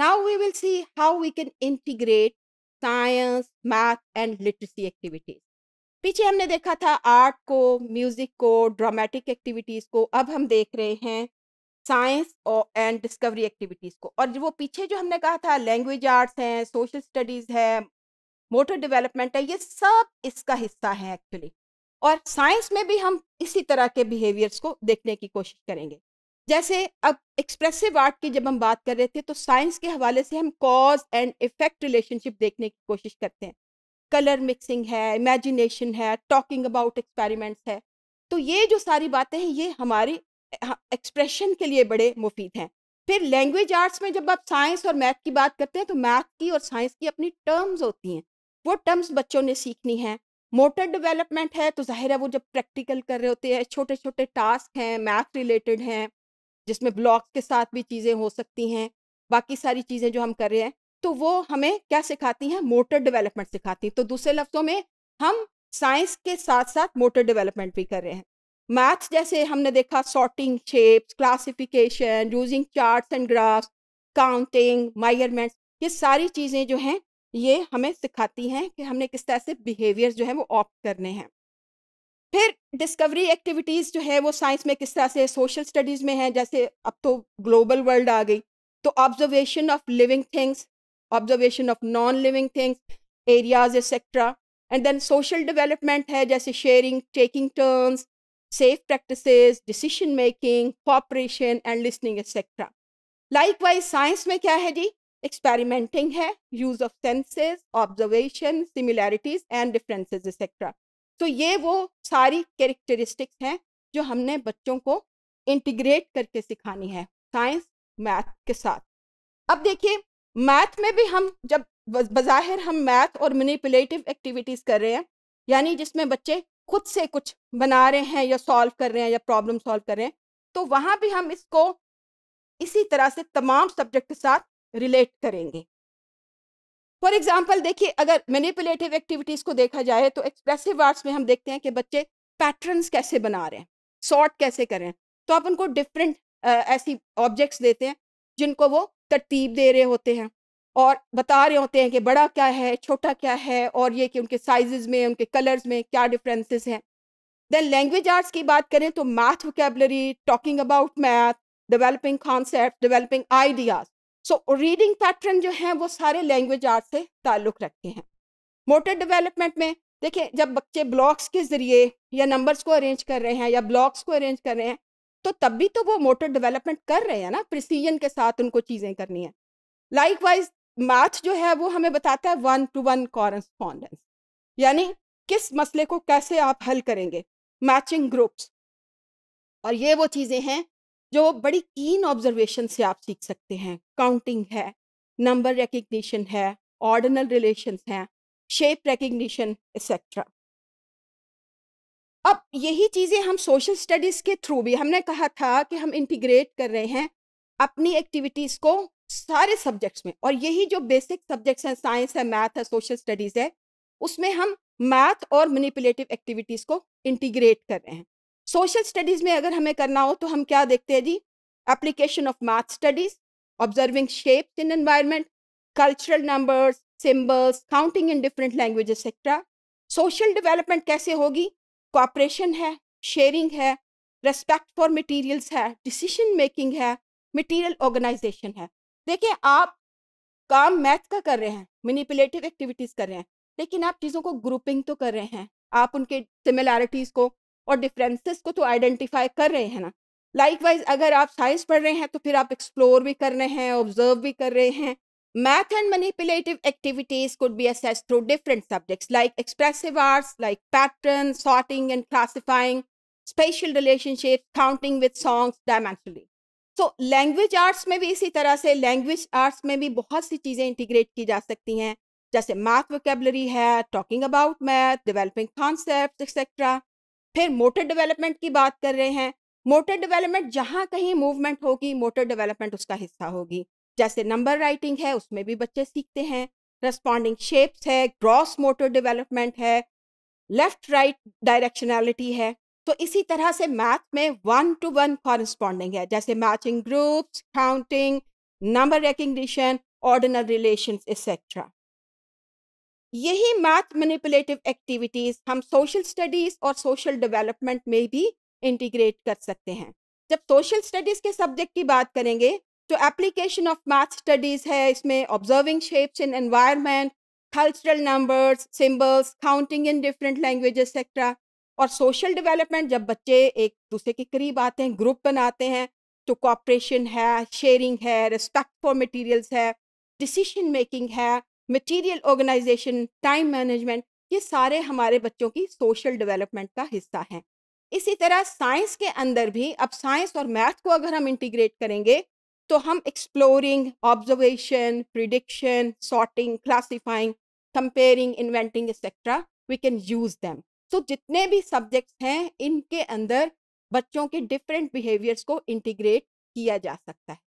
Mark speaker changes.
Speaker 1: Now we will see how we can integrate science math and literacy activities पीछे हमने देखा था art को म्यूजिक को ड्रामेटिक एक्टिविटीज को अब हम देख रहे हैं साइंस और एंड डिस्कवरी एक्टिविटीज को और वो पीछे जो हमने कहा था लैंग्वेज आर्ट्स हैं सोशल स्टडीज है मोटर डेवलपमेंट है ये सब इसका हिस्सा है एक्चुअली और साइंस में भी हम इसी तरह के बिहेवियर्स को देखने की कोशिश करेंगे जैसे अब एक्सप्रेसिव आर्ट की जब हम बात कर रहे थे तो साइंस के हवाले से हम कॉज एंड इफेक्ट रिलेशनशिप देखने की कोशिश करते हैं कलर मिक्सिंग है इमेजिनेशन है टॉकिंग अबाउट एक्सपेरिमेंट्स है तो ये जो सारी बातें हैं ये हमारी एक्सप्रेशन हाँ, के लिए बड़े मुफीद हैं फिर लैंग्वेज आर्ट्स में जब आप साइंस और मैथ की बात करते हैं तो मैथ की और साइंस की अपनी टर्म्स होती हैं वो टर्म्स बच्चों ने सीखनी है मोटर डेवलपमेंट है तो जाहिर है वो जब प्रैक्टिकल कर रहे होते हैं छोटे छोटे टास्क हैं मैथ रिलेटेड हैं जिसमें ब्लॉक के साथ भी चीज़ें हो सकती हैं बाकी सारी चीज़ें जो हम कर रहे हैं तो वो हमें क्या सिखाती हैं मोटर डेवलपमेंट सिखाती हैं तो दूसरे लफ्ज़ों में हम साइंस के साथ साथ मोटर डेवलपमेंट भी कर रहे हैं मैथ्स जैसे हमने देखा sorting shapes classification using charts and graphs counting measurements ये सारी चीज़ें जो हैं ये हमें सिखाती हैं कि हमने किस तरह से बिहेवियर जो है वो ऑप्ट करने हैं फिर डिस्कवरी एक्टिविटीज़ जो है वो साइंस में किस तरह से सोशल स्टडीज़ में है जैसे अब तो ग्लोबल वर्ल्ड आ गई तो observation of living things observation of non living things areas etcetera and then social development है जैसे sharing taking turns safe practice decision making cooperation and listening etcetera likewise science में क्या है जी experimenting है use of senses observation similarities and differences etcetera तो ये वो सारी कैरेक्टरिस्टिक्स हैं जो हमने बच्चों को इंटीग्रेट करके सिखानी है साइंस मैथ के साथ अब देखिए मैथ में भी हम जब बज़ाहिर हम मैथ और मनीपुलेटिव एक्टिविटीज़ कर रहे हैं यानी जिसमें बच्चे खुद से कुछ बना रहे हैं या सॉल्व कर रहे हैं या प्रॉब्लम सॉल्व कर रहे हैं तो वहाँ भी हम इसको इसी तरह से तमाम सब्जेक्ट के साथ रिलेट करेंगे फॉर एग्जाम्पल देखिए अगर मैनिपुलेटिव एक्टिविटीज़ को देखा जाए तो एक्सप्रेसिव आर्ट्स में हम देखते हैं कि बच्चे पैटर्न्स कैसे बना रहे हैं सॉर्ट कैसे कर रहे हैं तो आप उनको डिफरेंट ऐसी ऑब्जेक्ट्स देते हैं जिनको वो तरतीब दे रहे होते हैं और बता रहे होते हैं कि बड़ा क्या है छोटा क्या है और ये कि उनके साइजेस में उनके कलर्स में क्या डिफरेंसेस हैं देन लैंग्वेज आर्ट्स की बात करें तो math vocabulary talking about math developing concept developing ideas so reading pattern जो हैं वो सारे लैंग्वेज आर्ट से ताल्लुक़ रखते हैं मोटर डेवलपमेंट में देखिए जब बच्चे ब्लॉक्स के ज़रिए या नंबर्स को अरेंज कर रहे हैं या ब्लॉक्स को अरेंज कर रहे हैं तो तब भी तो वो मोटर डेवलपमेंट कर रहे हैं ना प्रिसीजन के साथ उनको चीज़ें करनी है लाइक वाइज मैथ जो है वो हमें बताता है वन टू वन कॉरस्पॉन्डेंस यानी किस मसले को कैसे आप हल करेंगे मैचिंग ग्रुप्स और ये वो चीज़ें हैं जो बड़ी कीन ऑब्जर्वेशन से आप सीख सकते हैं काउंटिंग है नंबर रिकग्निशन है ऑर्डनल रिलेशन है शेप रिकग्निशन एक्सेट्रा अब यही चीज़ें हम सोशल स्टडीज़ के थ्रू भी हमने कहा था कि हम इंटीग्रेट कर रहे हैं अपनी एक्टिविटीज़ को सारे सब्जेक्ट्स में और यही जो बेसिक सब्जेक्ट्स हैं साइंस है मैथ है सोशल स्टडीज़ है उसमें हम मैथ और मनीपुलेटिव एक्टिविटीज़ को इंटीग्रेट कर रहे हैं सोशल स्टडीज़ में अगर हमें करना हो तो हम क्या देखते हैं जी application of math studies observing shapes in environment cultural numbers symbols counting in different language etcetera social development कैसे होगी कॉपरेशन है शेयरिंग है रेस्पेक्ट फॉर मटीरियल्स है डिसीशन मेकिंग है मटीरियल ऑर्गेनाइजेशन है देखिए आप काम मैथ का कर रहे हैं मिनिपुलेटिव एक्टिविटीज़ कर रहे हैं लेकिन आप चीज़ों को ग्रुपिंग तो कर रहे हैं आप उनके सिमिलैरिटीज़ को और डिफरेंसेस को तो आइडेंटिफाई कर रहे हैं ना लाइक वाइज अगर आप साइंस पढ़ रहे हैं तो फिर आप एक्सप्लोर भी कर रहे हैं ऑब्जर्व भी कर रहे हैं math and manipulative activities could be assess through different subjects like expressive arts like pattern sorting and classifying spatial relationship counting with songs dimensionally so language arts में भी इसी तरह से लैंग्वेज आर्ट्स में भी बहुत सी चीज़ें इंटीग्रेट की जा सकती हैं जैसे मैथ वोकेबलरी है talking about math developing concept etcetera फिर मोटर डेवलपमेंट की बात कर रहे हैं मोटर डेवलपमेंट जहाँ कहीं मूवमेंट होगी मोटर डेवलपमेंट उसका हिस्सा होगी जैसे नंबर राइटिंग है उसमें भी बच्चे सीखते हैं रेस्पॉन्डिंग शेप्स है ग्रॉस मोटर डेवलपमेंट है लेफ्ट राइट डायरेक्शनैलिटी है तो इसी तरह से मैथ में वन टू वन कॉरस्पॉन्डिंग है जैसे matching groups counting number recognition ordinal relation etcetera यही मैथ मैनिपुलेटिव एक्टिविटीज़ हम सोशल स्टडीज़ और सोशल डेवलपमेंट में भी इंटीग्रेट कर सकते हैं जब सोशल स्टडीज़ के सब्जेक्ट की बात करेंगे तो एप्लीकेशन ऑफ मैथ स्टडीज़ है इसमें observing shapes in environment cultural numbers symbols counting in different language etcetera और सोशल डेवलपमेंट जब बच्चे एक दूसरे के करीब आते हैं ग्रुप बनाते हैं तो कॉपरेशन है शेयरिंग है रिस्पेक्ट फॉर मटेरियल्स है डिसीशन मेकिंग है मटेरियल ऑर्गेनाइजेशन टाइम मैनेजमेंट ये सारे हमारे बच्चों की सोशल डेवलपमेंट का हिस्सा हैं इसी तरह साइंस के अंदर भी अब साइंस और मैथ को अगर हम इंटीग्रेट करेंगे तो हम exploring observation prediction sorting classifying comparing inventing etcetera we can use them so जितने भी सब्जेक्ट्स हैं इनके अंदर बच्चों के डिफरेंट बिहेवियर्स को इंटीग्रेट किया जा सकता है